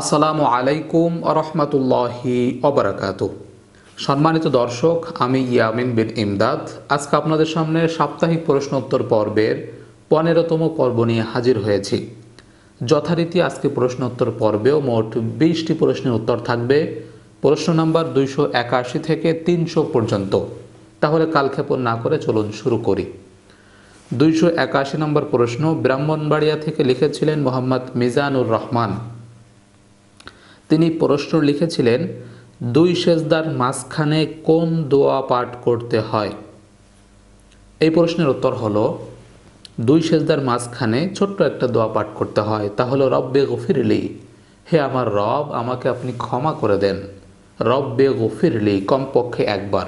আসসালামু আলাইকুম রহমতুল্লাহি অবরাকাত সম্মানিত দর্শক আমি ইয়ামিন বিন ইমদাদ আজকে আপনাদের সামনে সাপ্তাহিক প্রশ্নোত্তর পর্বের পনেরোতম পর্ব নিয়ে হাজির হয়েছি যথারীতি আজকে প্রশ্নোত্তর পর্বেও মোট বিশটি প্রশ্নের উত্তর থাকবে প্রশ্ন নম্বর দুইশো একাশি থেকে তিনশো পর্যন্ত তাহলে কালক্ষেপণ না করে চলুন শুরু করি দুইশো একাশি নম্বর প্রশ্ন ব্রাহ্মণবাড়িয়া থেকে লিখেছিলেন মোহাম্মদ মিজানুর রহমান তিনি প্রশ্ন লিখেছিলেন দুই সেজদার মাঝখানে কোন দোয়া পাঠ করতে হয় এই প্রশ্নের উত্তর হলো দুই সেজদার মাঝখানে ছোট্ট একটা দোয়া পাঠ করতে হয় তা হলো রব্বে গফিরলি হে আমার রব আমাকে আপনি ক্ষমা করে দেন রব্বে গফিরলি কমপক্ষে একবার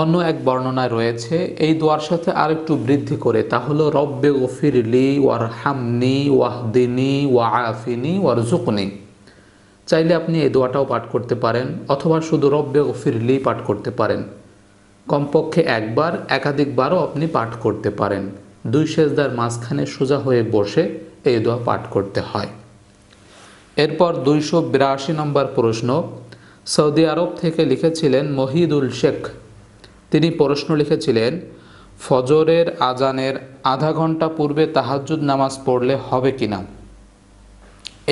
অন্য এক বর্ণনায় রয়েছে এই দোয়ার সাথে আরেকটু বৃদ্ধি করে তা হলো রব্বে গফিরলি ওয়ার হামনি ওয়াহদিনী ওয়া আফিনী ওয়ার জুকনি চাইলে আপনি এই দোয়াটাও পাঠ করতে পারেন অথবা শুধু রব্বে ফিরলি পাঠ করতে পারেন কমপক্ষে একবার একাধিকবারও আপনি পাঠ করতে পারেন দুই সেজদার মাঝখানে সোজা হয়ে বসে এই দোয়া পাঠ করতে হয় এরপর দুইশো বিরাশি নম্বর প্রশ্ন সৌদি আরব থেকে লিখেছিলেন মহিদুল শেখ তিনি প্রশ্ন লিখেছিলেন ফজরের আজানের আধা ঘন্টা পূর্বে তাহাজুদ নামাজ পড়লে হবে কিনা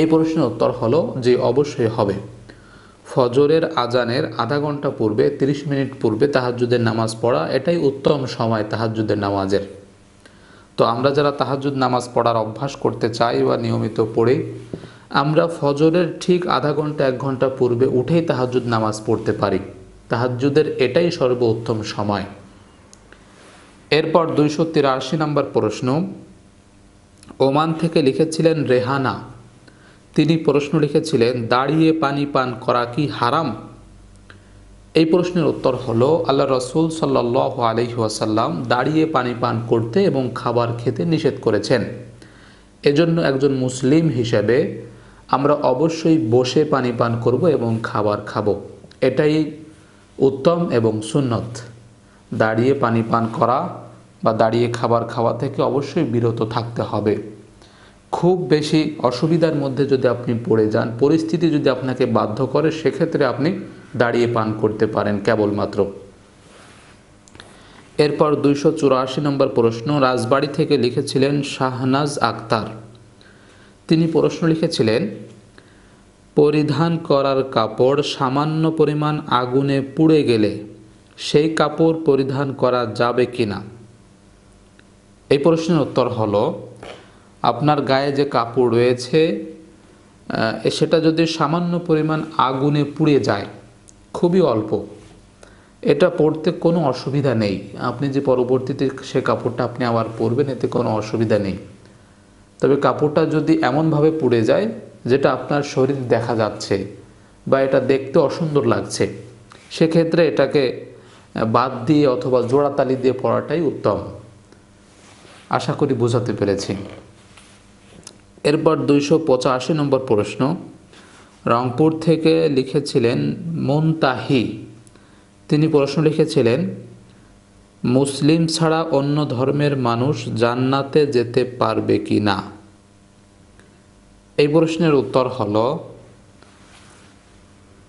এই প্রশ্নের উত্তর হলো যে অবশ্যই হবে ফজরের আজানের আধা ঘন্টা পূর্বে ৩০ মিনিট পূর্বে তাহাজুদের নামাজ পড়া এটাই উত্তম সময় তাহাজুদের নামাজের তো আমরা যারা তাহাজুদ নামাজ পড়ার অভ্যাস করতে চাই বা নিয়মিত পড়ে আমরা ফজরের ঠিক আধা ঘন্টা এক ঘন্টা পূর্বে উঠেই তাহাজুদ নামাজ পড়তে পারি তাহাজুদের এটাই সর্বোত্তম সময় এরপর দুইশো তিরাশি নম্বর প্রশ্ন ওমান থেকে লিখেছিলেন রেহানা তিনি প্রশ্ন লিখেছিলেন দাঁড়িয়ে পানি পান করা কি হারাম এই প্রশ্নের উত্তর হলো আল্লাহ রসুল সাল্লাহ আলহিহাসাল্লাম দাঁড়িয়ে পানি পান করতে এবং খাবার খেতে নিষেধ করেছেন এজন্য একজন মুসলিম হিসেবে আমরা অবশ্যই বসে পানি পান করব এবং খাবার খাব এটাই উত্তম এবং সুন্নত দাঁড়িয়ে পানি পান করা বা দাঁড়িয়ে খাবার খাওয়া থেকে অবশ্যই বিরত থাকতে হবে খুব বেশি অসুবিধার মধ্যে যদি আপনি পড়ে যান পরিস্থিতি যদি আপনাকে বাধ্য করে সেক্ষেত্রে আপনি দাঁড়িয়ে পান করতে পারেন কেবলমাত্র এরপর দুইশো চুরাশি নম্বর প্রশ্ন রাজবাড়ি থেকে লিখেছিলেন শাহনাজ আক্তার তিনি প্রশ্ন লিখেছিলেন পরিধান করার কাপড় সামান্য পরিমাণ আগুনে পুড়ে গেলে সেই কাপড় পরিধান করা যাবে কি না এই প্রশ্নের উত্তর হলো আপনার গায়ে যে কাপড় রয়েছে সেটা যদি সামান্য পরিমাণ আগুনে পুড়ে যায় খুবই অল্প এটা পড়তে কোনো অসুবিধা নেই আপনি যে পরবর্তীতে সে কাপড়টা আপনি আবার পরবেন এতে কোনো অসুবিধা নেই তবে কাপড়টা যদি এমনভাবে পুড়ে যায় যেটা আপনার শরীর দেখা যাচ্ছে বা এটা দেখতে অসুন্দর লাগছে সেক্ষেত্রে এটাকে বাদ দিয়ে অথবা জোড়াতালি দিয়ে পড়াটাই উত্তম আশা করি বোঝাতে পেরেছি এরপর দুইশো পঁচাশি নম্বর প্রশ্ন রংপুর থেকে লিখেছিলেন মুনতাহি তিনি প্রশ্ন লিখেছিলেন মুসলিম ছাড়া অন্য ধর্মের মানুষ জান্নাতে যেতে পারবে কি না এই প্রশ্নের উত্তর হল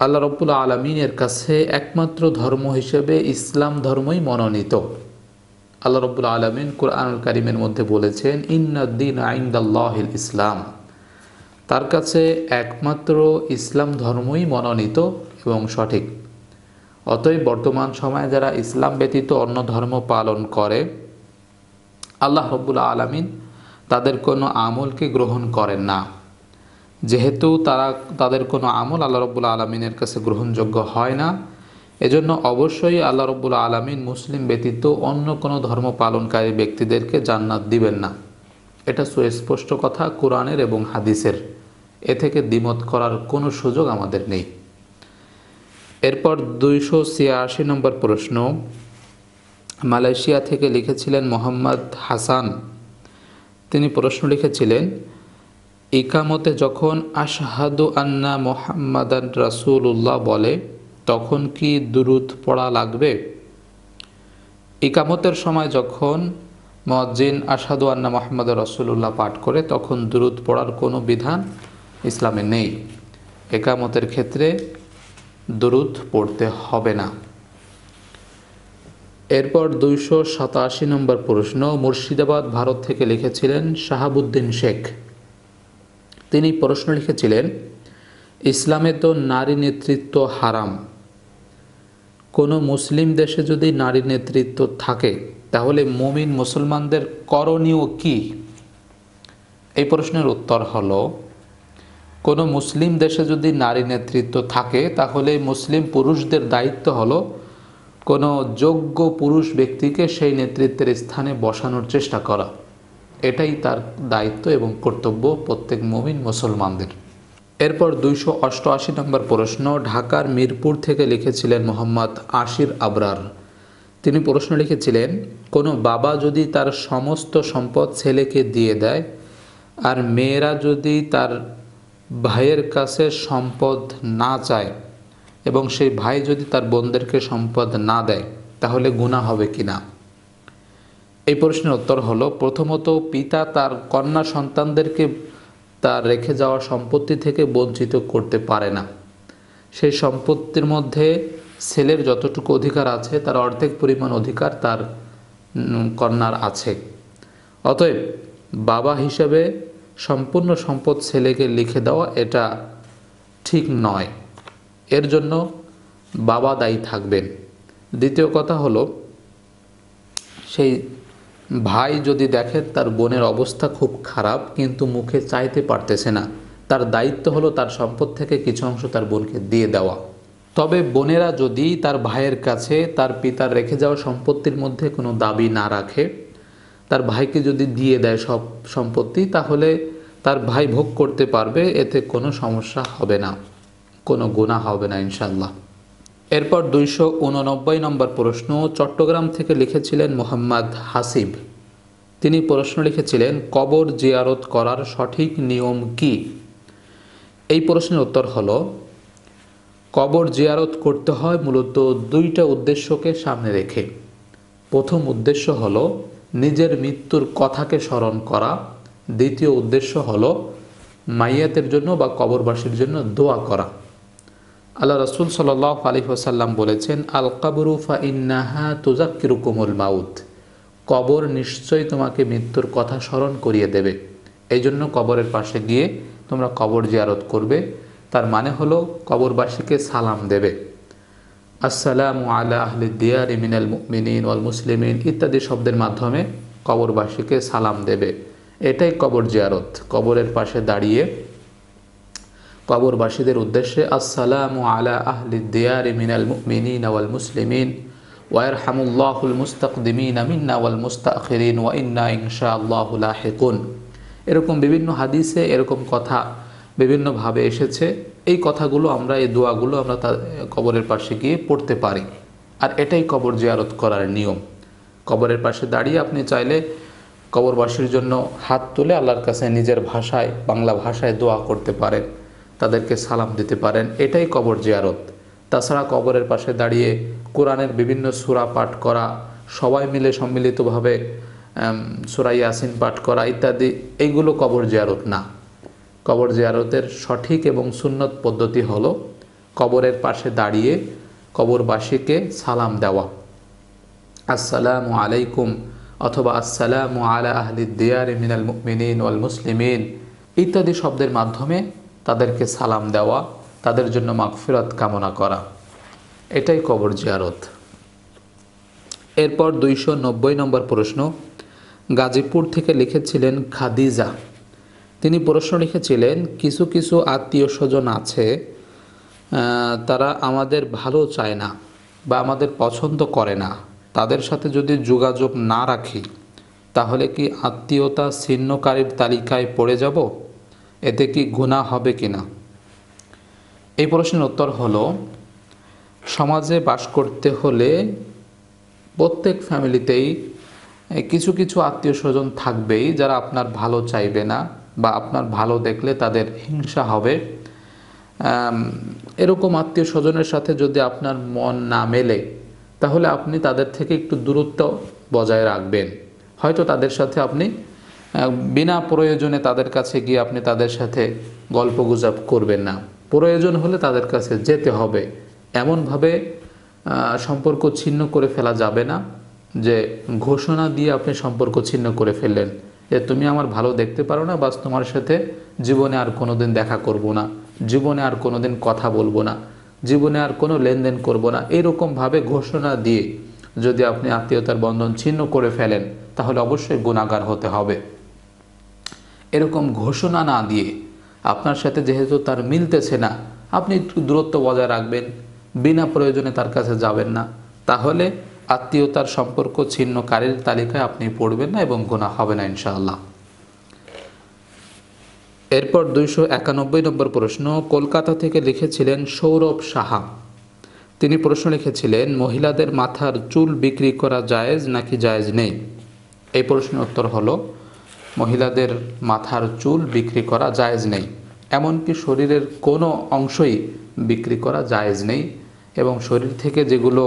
আল্লাহ রবুল্লা আলমিনের কাছে একমাত্র ধর্ম হিসেবে ইসলাম ধর্মই মনোনীত আল্লাহ রব্বুল আলমিন কোরআনুল কারিমের মধ্যে বলেছেন ইন্নদ্দিন আইন্দাল্লাহিল ইসলাম তার কাছে একমাত্র ইসলাম ধর্মই মনোনীত এবং সঠিক অতএব বর্তমান সময়ে যারা ইসলাম ব্যতীত অন্য ধর্ম পালন করে আল্লাহ রব্বুল আলমিন তাদের কোনো আমলকে গ্রহণ করেন না যেহেতু তারা তাদের কোনো আমল আল্লাহ রব্বুল আলমিনের কাছে গ্রহণযোগ্য হয় না এজন্য অবশ্যই আল্লাহ রব্বুল আলমিন মুসলিম ব্যতীত অন্য কোনো ধর্ম পালনকারী ব্যক্তিদেরকে জান্নাত দিবেন না এটা সুস্পষ্ট কথা কোরআনের এবং হাদিসের এ থেকে দ্বিমত করার কোনো সুযোগ আমাদের নেই এরপর দুইশো ছিয়াশি নম্বর প্রশ্ন মালয়েশিয়া থেকে লিখেছিলেন মোহাম্মদ হাসান তিনি প্রশ্ন লিখেছিলেন ইকামতে যখন আশাহাদু আন্না মোহাম্মদান রাসুল উল্লাহ বলে তখন কি দুরুত পড়া লাগবে ইকামতের সময় যখন মজ্জিন আসাদু আন্না মোহাম্মদ রসুল্লাহ পাঠ করে তখন দুরুদ পড়ার কোনো বিধান ইসলামে নেই একামতের ক্ষেত্রে দুরুদ পড়তে হবে না এরপর দুইশো সাতাশি নম্বর প্রশ্ন মুর্শিদাবাদ ভারত থেকে লিখেছিলেন শাহাবুদ্দিন শেখ তিনি প্রশ্ন লিখেছিলেন ইসলামে তো নারী নেতৃত্ব হারাম কোনো মুসলিম দেশে যদি নারী নেতৃত্ব থাকে তাহলে মুমিন মুসলমানদের করণীয় কি এই প্রশ্নের উত্তর হল কোনো মুসলিম দেশে যদি নারী নেতৃত্ব থাকে তাহলে মুসলিম পুরুষদের দায়িত্ব হল কোনো যোগ্য পুরুষ ব্যক্তিকে সেই নেতৃত্বের স্থানে বসানোর চেষ্টা করা এটাই তার দায়িত্ব এবং কর্তব্য প্রত্যেক মুমিন মুসলমানদের এরপর দুইশো অষ্টআশি নম্বর প্রশ্ন ঢাকার মিরপুর থেকে লিখেছিলেন মোহাম্মদ আশির আবরার তিনি প্রশ্ন লিখেছিলেন কোনো বাবা যদি তার সমস্ত সম্পদ ছেলেকে দিয়ে দেয় আর মেয়েরা যদি তার ভাইয়ের কাছে সম্পদ না চায় এবং সেই ভাই যদি তার বোনদেরকে সম্পদ না দেয় তাহলে গুণা হবে কি না এই প্রশ্নের উত্তর হলো প্রথমত পিতা তার কন্যা সন্তানদেরকে তার রেখে যাওয়া সম্পত্তি থেকে বঞ্চিত করতে পারে না সেই সম্পত্তির মধ্যে ছেলের যতটুকু অধিকার আছে তার অর্ধেক পরিমাণ অধিকার তার কন্যার আছে অতএব বাবা হিসেবে সম্পূর্ণ সম্পদ ছেলেকে লিখে দেওয়া এটা ঠিক নয় এর জন্য বাবা দায়ী থাকবেন দ্বিতীয় কথা হলো সেই ভাই যদি দেখে তার বোনের অবস্থা খুব খারাপ কিন্তু মুখে চাইতে পারতেছে না তার দায়িত্ব হলো তার সম্পদ থেকে কিছু অংশ তার বোনকে দিয়ে দেওয়া তবে বোনেরা যদি তার ভাইয়ের কাছে তার পিতার রেখে যাওয়া সম্পত্তির মধ্যে কোনো দাবি না রাখে তার ভাইকে যদি দিয়ে দেয় সব সম্পত্তি তাহলে তার ভাই ভোগ করতে পারবে এতে কোনো সমস্যা হবে না কোনো গুণা হবে না ইনশাল্লাহ এরপর দুইশো উননব্বই নম্বর প্রশ্ন চট্টগ্রাম থেকে লিখেছিলেন মোহাম্মদ হাসিব তিনি প্রশ্ন লিখেছিলেন কবর জিয়ারত করার সঠিক নিয়ম কি এই প্রশ্নের উত্তর হলো কবর জিয়ারত করতে হয় মূলত দুইটা উদ্দেশ্যকে সামনে রেখে প্রথম উদ্দেশ্য হল নিজের মৃত্যুর কথাকে স্মরণ করা দ্বিতীয় উদ্দেশ্য হল মাইয়াতের জন্য বা কবরবাসীর জন্য দোয়া করা আল্লাহ রসুল সাল আলী ওসাল্লাম বলেছেন আল কাবরু ফা ইন্নাহা তুজাক্কিরু কুমুল কবর নিশ্চয়ই তোমাকে মৃত্যুর কথা স্মরণ করিয়ে দেবে এই জন্য কবরের পাশে গিয়ে তোমরা কবর জিয়ারত করবে তার মানে হলো কবরবাসীকে সালাম দেবে আসসালাম আলা আহলি দিয়ার মিনাল মিনিন ওয়াল মুসলিমিন ইত্যাদি শব্দের মাধ্যমে কবরবাসীকে সালাম দেবে এটাই কবর জিয়ারত কবরের পাশে দাঁড়িয়ে কবরবাসীদের উদ্দেশ্যে আসসালাম আলা আহলি মিনাল মুমিনিন ওয়াল মুসলিমিন ওয়ার মুস্তাক দিমিন মিন্না ওয়াল মুস্তাখিরিন ওয়া ইন্না ইনশাআল্লাহু হেকুন এরকম বিভিন্ন হাদিসে এরকম কথা বিভিন্নভাবে এসেছে এই কথাগুলো আমরা এই দোয়াগুলো আমরা তা কবরের পাশে গিয়ে পড়তে পারি আর এটাই কবর জিয়ারত করার নিয়ম কবরের পাশে দাঁড়িয়ে আপনি চাইলে কবরবাসীর জন্য হাত তুলে আল্লাহর কাছে নিজের ভাষায় বাংলা ভাষায় দোয়া করতে পারেন তাদেরকে সালাম দিতে পারেন এটাই কবর জিয়ারত তাছাড়া কবরের পাশে দাঁড়িয়ে কোরআনের বিভিন্ন সুরা পাঠ করা সবাই মিলে সম্মিলিতভাবে সুরা ইয়াসিন পাঠ করা ইত্যাদি এইগুলো কবর জিয়ারত না কবর জিয়ারতের সঠিক এবং সুন্নত পদ্ধতি হল কবরের পাশে দাঁড়িয়ে কবরবাসীকে সালাম দেওয়া আসসালামু আলাইকুম অথবা আসসালামু আলা আহলি দিয়ার মিনাল মিনিন ওয়াল মুসলিমিন ইত্যাদি শব্দের মাধ্যমে তাদেরকে সালাম দেওয়া তাদের জন্য মাগফিরাত কামনা করা এটাই কবর জিয়ারত এরপর দুইশো নব্বই নম্বর প্রশ্ন গাজীপুর থেকে লিখেছিলেন খাদিজা তিনি প্রশ্ন লিখেছিলেন কিছু কিছু আত্মীয় স্বজন আছে তারা আমাদের ভালো চায় না বা আমাদের পছন্দ করে না তাদের সাথে যদি যোগাযোগ না রাখি তাহলে কি আত্মীয়তা ছিন্নকারীর তালিকায় পড়ে যাব এতে কি গুণা হবে কি না এই প্রশ্নের উত্তর হলো সমাজে বাস করতে হলে প্রত্যেক ফ্যামিলিতেই কিছু কিছু আত্মীয় স্বজন থাকবেই যারা আপনার ভালো চাইবে না বা আপনার ভালো দেখলে তাদের হিংসা হবে এরকম আত্মীয় স্বজনের সাথে যদি আপনার মন না মেলে তাহলে আপনি তাদের থেকে একটু দূরত্ব বজায় রাখবেন হয়তো তাদের সাথে আপনি বিনা প্রয়োজনে তাদের কাছে গিয়ে আপনি তাদের সাথে গল্প গুজব করবেন না প্রয়োজন হলে তাদের কাছে যেতে হবে এমনভাবে সম্পর্ক ছিন্ন করে ফেলা যাবে না যে ঘোষণা দিয়ে আপনি সম্পর্ক ছিন্ন করে ফেললেন যে তুমি আমার ভালো দেখতে পারো না বাস তোমার সাথে জীবনে আর কোনো দিন দেখা করব না জীবনে আর কোনো দিন কথা বলবো না জীবনে আর কোনো লেনদেন করব না এরকমভাবে ঘোষণা দিয়ে যদি আপনি আত্মীয়তার বন্ধন ছিন্ন করে ফেলেন তাহলে অবশ্যই গুণাগার হতে হবে এরকম ঘোষণা না দিয়ে আপনার সাথে যেহেতু তার মিলতেছে না আপনি একটু দূরত্ব বজায় রাখবেন বিনা প্রয়োজনে তার কাছে যাবেন না তাহলে আত্মীয়তার সম্পর্ক ছিন্নকারীর তালিকায় আপনি পড়বেন না এবং গোনা হবে না ইনশাআল্লাহ এরপর দুইশো একানব্বই নম্বর প্রশ্ন কলকাতা থেকে লিখেছিলেন সৌরভ সাহা তিনি প্রশ্ন লিখেছিলেন মহিলাদের মাথার চুল বিক্রি করা জায়েজ নাকি জায়েজ নেই এই প্রশ্নের উত্তর হলো মহিলাদের মাথার চুল বিক্রি করা জায়েজ নেই এমনকি শরীরের কোনো অংশই বিক্রি করা জায়েজ নেই এবং শরীর থেকে যেগুলো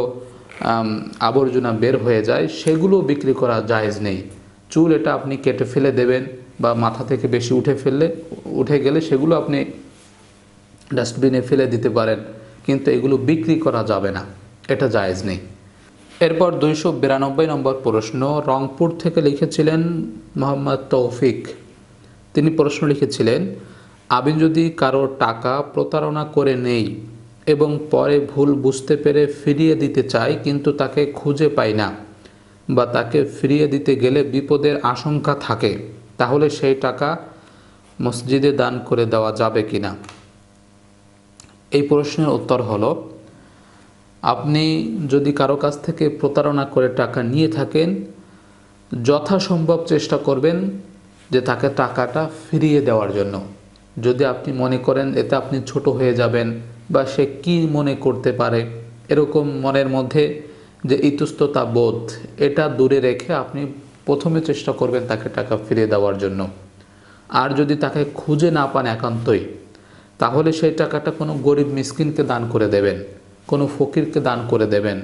আবর্জনা বের হয়ে যায় সেগুলো বিক্রি করা জায়েজ নেই চুল এটা আপনি কেটে ফেলে দেবেন বা মাথা থেকে বেশি উঠে ফেললে উঠে গেলে সেগুলো আপনি ডাস্টবিনে ফেলে দিতে পারেন কিন্তু এগুলো বিক্রি করা যাবে না এটা জায়েজ নেই এরপর দুইশো বিরানব্বই নম্বর প্রশ্ন রংপুর থেকে লিখেছিলেন মোহাম্মদ তৌফিক তিনি প্রশ্ন লিখেছিলেন আমি যদি কারো টাকা প্রতারণা করে নেই এবং পরে ভুল বুঝতে পেরে ফিরিয়ে দিতে চাই কিন্তু তাকে খুঁজে পাই না বা তাকে ফিরিয়ে দিতে গেলে বিপদের আশঙ্কা থাকে তাহলে সেই টাকা মসজিদে দান করে দেওয়া যাবে কি না এই প্রশ্নের উত্তর হলো আপনি যদি কারো কাছ থেকে প্রতারণা করে টাকা নিয়ে থাকেন যথাসম্ভব চেষ্টা করবেন যে তাকে টাকাটা ফিরিয়ে দেওয়ার জন্য যদি আপনি মনে করেন এতে আপনি ছোট হয়ে যাবেন বা সে কি মনে করতে পারে এরকম মনের মধ্যে যে ইতস্ততা বোধ এটা দূরে রেখে আপনি প্রথমে চেষ্টা করবেন তাকে টাকা ফিরিয়ে দেওয়ার জন্য আর যদি তাকে খুঁজে না পান একান্তই তাহলে সেই টাকাটা কোনো গরিব মিসকিনকে দান করে দেবেন কোনো ফকিরকে দান করে দেবেন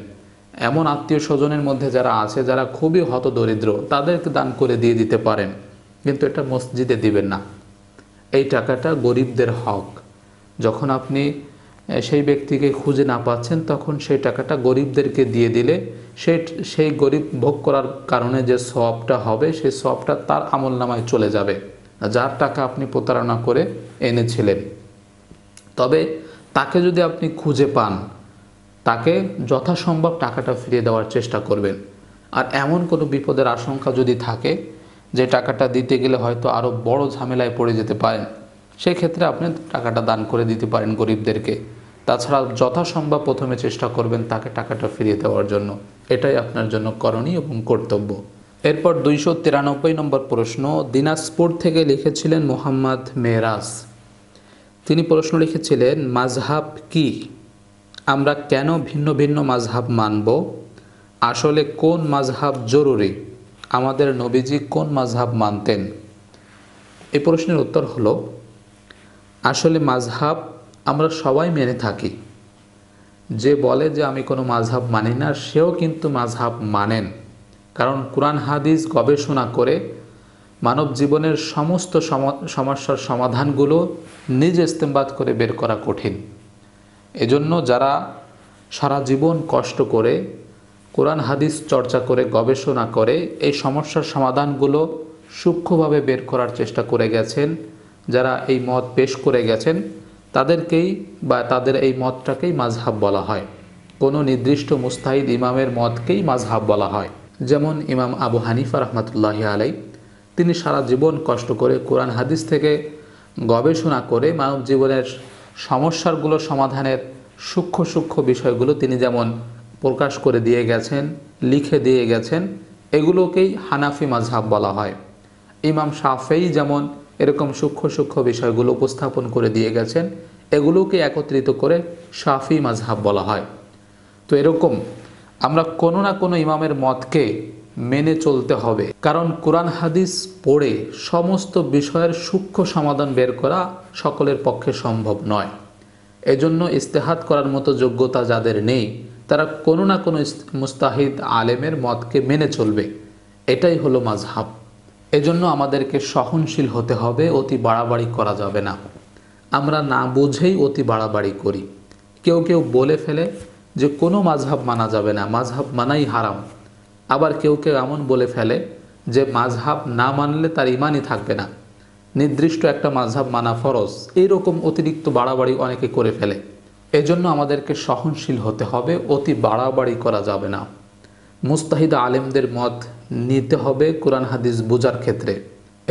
এমন আত্মীয় স্বজনের মধ্যে যারা আছে যারা খুবই হতদরিদ্র তাদেরকে দান করে দিয়ে দিতে পারেন কিন্তু এটা মসজিদে দিবেন না এই টাকাটা গরিবদের হক যখন আপনি সেই ব্যক্তিকে খুঁজে না পাচ্ছেন তখন সেই টাকাটা গরিবদেরকে দিয়ে দিলে সে সেই গরিব ভোগ করার কারণে যে সবটা হবে সেই সবটা তার আমল নামায় চলে যাবে যার টাকা আপনি প্রতারণা করে এনেছিলেন তবে তাকে যদি আপনি খুঁজে পান তাকে যথাসম্ভব টাকাটা ফিরিয়ে দেওয়ার চেষ্টা করবেন আর এমন কোনো বিপদের আশঙ্কা যদি থাকে যে টাকাটা দিতে গেলে হয়তো আরও বড় ঝামেলায় পড়ে যেতে পারেন সেক্ষেত্রে আপনি টাকাটা দান করে দিতে পারেন গরিবদেরকে তাছাড়া যথাসম্ভব প্রথমে চেষ্টা করবেন তাকে টাকাটা ফিরিয়ে দেওয়ার জন্য এটাই আপনার জন্য করণীয় এবং কর্তব্য এরপর দুইশো তিরানব্বই নম্বর প্রশ্ন দিনাজপুর থেকে লিখেছিলেন মোহাম্মদ মেরাজ তিনি প্রশ্ন লিখেছিলেন মাঝহাব কী আমরা কেন ভিন্ন ভিন্ন মাঝহাব মানব আসলে কোন মাঝহাব জরুরি আমাদের নবীজি কোন মাঝহাব মানতেন এই প্রশ্নের উত্তর হলো আসলে মাঝহাব আমরা সবাই মেনে থাকি যে বলে যে আমি কোনো মাঝহাব মানি না সেও কিন্তু মাঝহাব মানেন কারণ কোরআন হাদিস গবেষণা করে মানব জীবনের সমস্ত সমস্যার সমাধানগুলো নিজ ইস্তেমবাদ করে বের করা কঠিন এজন্য যারা সারা জীবন কষ্ট করে কোরআন হাদিস চর্চা করে গবেষণা করে এই সমস্যার সমাধানগুলো সূক্ষ্মভাবে বের করার চেষ্টা করে গেছেন যারা এই মত পেশ করে গেছেন তাদেরকেই বা তাদের এই মতটাকেই মাঝহাব বলা হয় কোনো নির্দিষ্ট মুস্তাহিদ ইমামের মতকেই মাঝহাব বলা হয় যেমন ইমাম আবু হানিফা রহমতুল্লাহ আলাই তিনি সারা জীবন কষ্ট করে কোরআন হাদিস থেকে গবেষণা করে মানব জীবনের সমস্যারগুলো সমাধানের সূক্ষ্ম সূক্ষ্ম বিষয়গুলো তিনি যেমন প্রকাশ করে দিয়ে গেছেন লিখে দিয়ে গেছেন এগুলোকেই হানাফি মাঝহাব বলা হয় ইমাম সাফেই যেমন এরকম সূক্ষ্ম সূক্ষ্ম বিষয়গুলো উপস্থাপন করে দিয়ে গেছেন এগুলোকে একত্রিত করে সাফি মাঝহাব বলা হয় তো এরকম আমরা কোনো না কোনো ইমামের মতকে মেনে চলতে হবে কারণ কোরআন হাদিস পড়ে সমস্ত বিষয়ের সূক্ষ্ম সমাধান বের করা সকলের পক্ষে সম্ভব নয় এজন্য ইস্তেহাত করার মতো যোগ্যতা যাদের নেই তারা কোনো না কোনো মুস্তাহিদ আলেমের মতকে মেনে চলবে এটাই হলো মাঝহাব এজন্য আমাদেরকে সহনশীল হতে হবে অতি বাড়াবাড়ি করা যাবে না আমরা না বুঝেই অতি বাড়াবাড়ি করি কেউ কেউ বলে ফেলে যে কোনো মাঝহাব মানা যাবে না মাঝহাব মানাই হারাম আবার কেউ কেউ এমন বলে ফেলে যে মাঝহাব না মানলে তার ইমানই থাকবে না নির্দিষ্ট একটা মাঝহাব মানা ফরজ এইরকম অতিরিক্ত বাড়াবাড়ি অনেকে করে ফেলে এজন্য আমাদেরকে সহনশীল হতে হবে অতি বাড়াবাড়ি করা যাবে না মুস্তাহিদ আলেমদের মত নিতে হবে কোরআন হাদিস বোঝার ক্ষেত্রে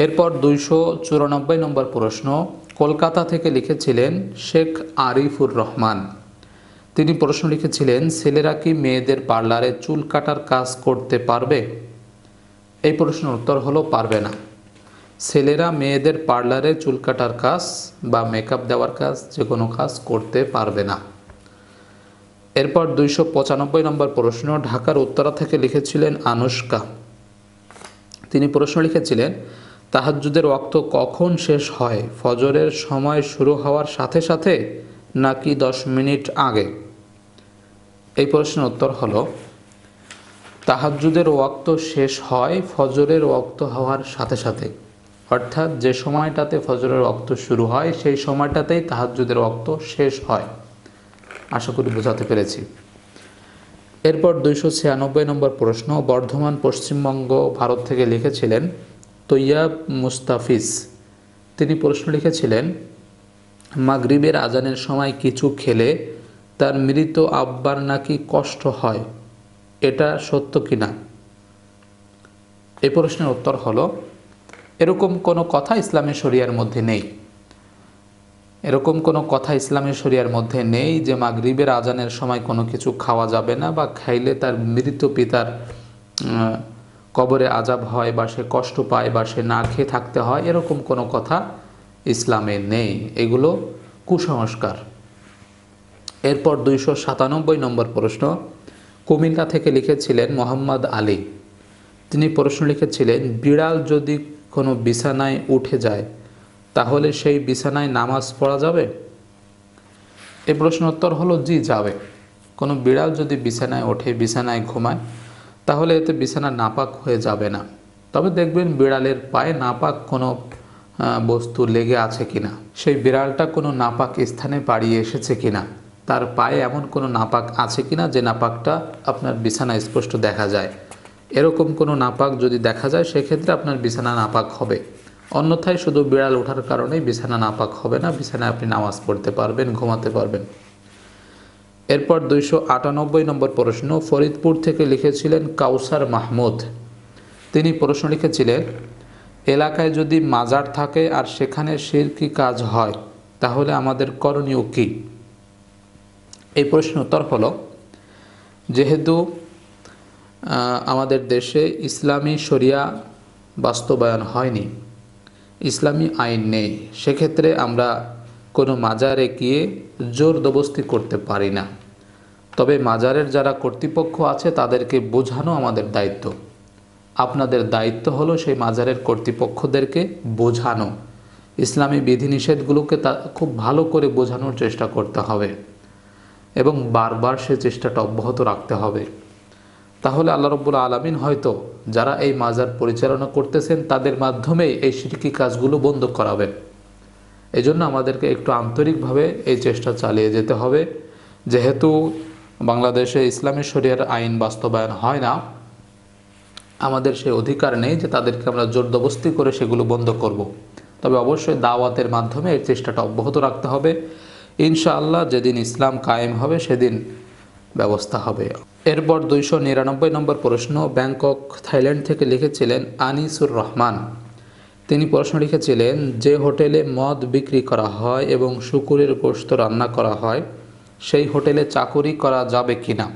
এরপর দুইশো চুরানব্বই নম্বর প্রশ্ন কলকাতা থেকে লিখেছিলেন শেখ আরিফুর রহমান তিনি প্রশ্ন লিখেছিলেন ছেলেরা কি মেয়েদের পার্লারে চুল কাটার কাজ করতে পারবে এই প্রশ্নের উত্তর হলো পারবে না ছেলেরা মেয়েদের পার্লারে চুল কাটার কাজ বা মেকআপ দেওয়ার কাজ যে কোনো কাজ করতে পারবে না এরপর দুইশো পঁচানব্বই নম্বর প্রশ্ন ঢাকার উত্তরা থেকে লিখেছিলেন আনুষ্কা তিনি প্রশ্ন লিখেছিলেন তাহাজুদের ওয়াক্ত কখন শেষ হয় ফজরের সময় শুরু হওয়ার সাথে সাথে নাকি দশ মিনিট আগে এই প্রশ্নের উত্তর হলো তাহাজুদের ওয়াক্ত শেষ হয় ফজরের ওক্ত হওয়ার সাথে সাথে অর্থাৎ যে সময়টাতে ফজরের ওয়াক্ত শুরু হয় সেই সময়টাতেই তাহাজুদের ওয়াক্ত শেষ হয় আশা করি বোঝাতে পেরেছি এরপর দুইশো ছিয়ানব্বই নম্বর প্রশ্ন বর্ধমান পশ্চিমবঙ্গ ভারত থেকে লিখেছিলেন তৈয়াব মুস্তাফিজ তিনি প্রশ্ন লিখেছিলেন মাগরিবের আজানের সময় কিছু খেলে তার মৃত আব্বার নাকি কষ্ট হয় এটা সত্য কি না এই প্রশ্নের উত্তর হলো এরকম কোনো কথা ইসলামী শরিয়ার মধ্যে নেই এরকম কোনো কথা ইসলামী শরিয়ার মধ্যে নেই যে মাগরিবের আজানের সময় কোনো কিছু খাওয়া যাবে না বা খাইলে তার মৃত পিতার কবরে আজাব হয় বা সে কষ্ট পায় বা সে না খেয়ে থাকতে হয় এরকম কোনো কথা ইসলামে নেই এগুলো কুসংস্কার এরপর দুইশো সাতানব্বই নম্বর প্রশ্ন কুমিল্লা থেকে লিখেছিলেন মোহাম্মদ আলী তিনি প্রশ্ন লিখেছিলেন বিড়াল যদি কোনো বিছানায় উঠে যায় তাহলে সেই বিছানায় নামাজ পড়া যাবে এ প্রশ্ন উত্তর হলো জি যাবে কোনো বিড়াল যদি বিছানায় ওঠে বিছানায় ঘুমায় তাহলে এতে বিছানা নাপাক হয়ে যাবে না তবে দেখবেন বিড়ালের পায়ে নাপাক কোনো বস্তু লেগে আছে কিনা সেই বিড়ালটা কোনো নাপাক স্থানে পাড়িয়ে এসেছে কিনা তার পায়ে এমন কোনো নাপাক আছে কিনা যে নাপাকটা আপনার বিছানা স্পষ্ট দেখা যায় এরকম কোনো নাপাক যদি দেখা যায় সেক্ষেত্রে আপনার বিছানা নাপাক হবে অন্যথায় শুধু বিড়াল ওঠার কারণেই বিছানা নাপাক হবে না বিছানায় আপনি নামাজ পড়তে পারবেন ঘুমাতে পারবেন এরপর দুইশো আটানব্বই নম্বর প্রশ্ন ফরিদপুর থেকে লিখেছিলেন কাউসার মাহমুদ তিনি প্রশ্ন লিখেছিলেন এলাকায় যদি মাজার থাকে আর সেখানে শিরকি কাজ হয় তাহলে আমাদের করণীয় কি এই প্রশ্ন উত্তর হলো যেহেতু আমাদের দেশে ইসলামী শরিয়া বাস্তবায়ন হয়নি ইসলামী আইন নেই সেক্ষেত্রে আমরা কোনো মাজারে গিয়ে জোর করতে পারি না তবে মাজারের যারা কর্তৃপক্ষ আছে তাদেরকে বোঝানো আমাদের দায়িত্ব আপনাদের দায়িত্ব হলো সেই মাজারের কর্তৃপক্ষদেরকে বোঝানো ইসলামী বিধিনিষেধগুলোকে তা খুব ভালো করে বোঝানোর চেষ্টা করতে হবে এবং বারবার সে চেষ্টাটা অব্যাহত রাখতে হবে তাহলে আল্লাহ রব্বুল আলমিন হয়তো যারা এই মাজার পরিচালনা করতেছেন তাদের মাধ্যমেই এই সিরকি কাজগুলো বন্ধ করাবেন জন্য আমাদেরকে একটু আন্তরিকভাবে এই চেষ্টা চালিয়ে যেতে হবে যেহেতু বাংলাদেশে ইসলামী শরিয়ার আইন বাস্তবায়ন হয় না আমাদের সেই অধিকার নেই যে তাদেরকে আমরা জোরদবস্তি করে সেগুলো বন্ধ করব। তবে অবশ্যই দাওয়াতের মাধ্যমে এর চেষ্টাটা অব্যাহত রাখতে হবে ইনশাআল্লাহ যেদিন ইসলাম কায়েম হবে সেদিন ব্যবস্থা হবে এরপর দুইশো নিরানব্বই নম্বর প্রশ্ন ব্যাংকক থাইল্যান্ড থেকে লিখেছিলেন আনিসুর রহমান তিনি প্রশ্ন লিখেছিলেন যে হোটেলে মদ বিক্রি করা হয় এবং শুকুরের গোস্ত রান্না করা হয় সেই হোটেলে চাকুরি করা যাবে কিনা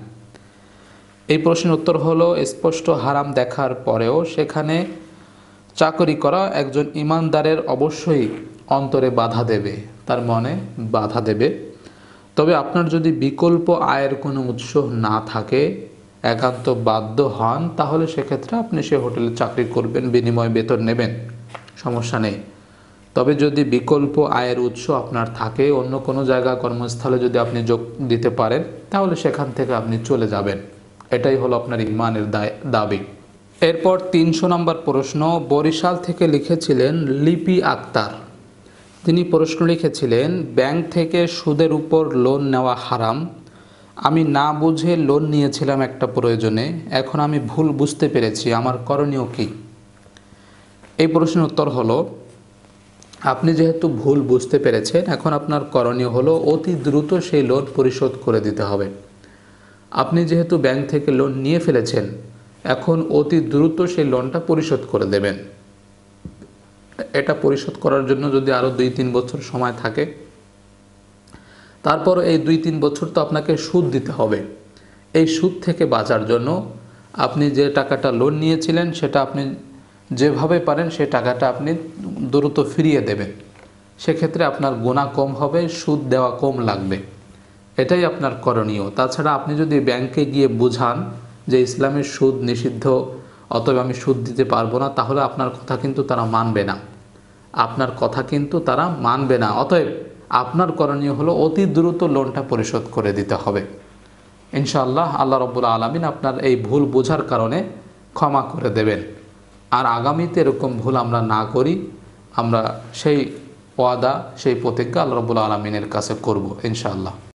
এই প্রশ্নের উত্তর হলো স্পষ্ট হারাম দেখার পরেও সেখানে চাকরি করা একজন ইমানদারের অবশ্যই অন্তরে বাধা দেবে তার মনে বাধা দেবে তবে আপনার যদি বিকল্প আয়ের কোনো উৎস না থাকে একান্ত বাধ্য হন তাহলে সেক্ষেত্রে আপনি সে হোটেলে চাকরি করবেন বিনিময়ে বেতন নেবেন সমস্যা নেই তবে যদি বিকল্প আয়ের উৎস আপনার থাকে অন্য কোনো জায়গা কর্মস্থলে যদি আপনি যোগ দিতে পারেন তাহলে সেখান থেকে আপনি চলে যাবেন এটাই হলো আপনার ইমানের দাবি এরপর তিনশো নম্বর প্রশ্ন বরিশাল থেকে লিখেছিলেন লিপি আক্তার তিনি প্রশ্ন লিখেছিলেন ব্যাংক থেকে সুদের উপর লোন নেওয়া হারাম আমি না বুঝে লোন নিয়েছিলাম একটা প্রয়োজনে এখন আমি ভুল বুঝতে পেরেছি আমার করণীয় কি এই প্রশ্নের উত্তর হলো আপনি যেহেতু ভুল বুঝতে পেরেছেন এখন আপনার করণীয় হলো অতি দ্রুত সেই লোন পরিশোধ করে দিতে হবে আপনি যেহেতু ব্যাংক থেকে লোন নিয়ে ফেলেছেন এখন অতি দ্রুত সেই লোনটা পরিশোধ করে দেবেন এটা পরিশোধ করার জন্য যদি আরও দুই তিন বছর সময় থাকে তারপর এই দুই তিন বছর তো আপনাকে সুদ দিতে হবে এই সুদ থেকে বাঁচার জন্য আপনি যে টাকাটা লোন নিয়েছিলেন সেটা আপনি যেভাবে পারেন সে টাকাটা আপনি দ্রুত ফিরিয়ে দেবেন সেক্ষেত্রে আপনার গোনা কম হবে সুদ দেওয়া কম লাগবে এটাই আপনার করণীয় তাছাড়া আপনি যদি ব্যাংকে গিয়ে বুঝান যে ইসলামের সুদ নিষিদ্ধ অতএব আমি সুদ দিতে পারবো না তাহলে আপনার কথা কিন্তু তারা মানবে না আপনার কথা কিন্তু তারা মানবে না অতএব আপনার করণীয় হলো অতি দ্রুত লোনটা পরিশোধ করে দিতে হবে ইনশাআল্লাহ আল্লাহ রব্বুল আলমিন আপনার এই ভুল বোঝার কারণে ক্ষমা করে দেবেন আর আগামীতে এরকম ভুল আমরা না করি আমরা সেই ওয়াদা সেই প্রতিজ্ঞা আল্লাহ রব্বুল আলমিনের কাছে করব ইনশাআল্লাহ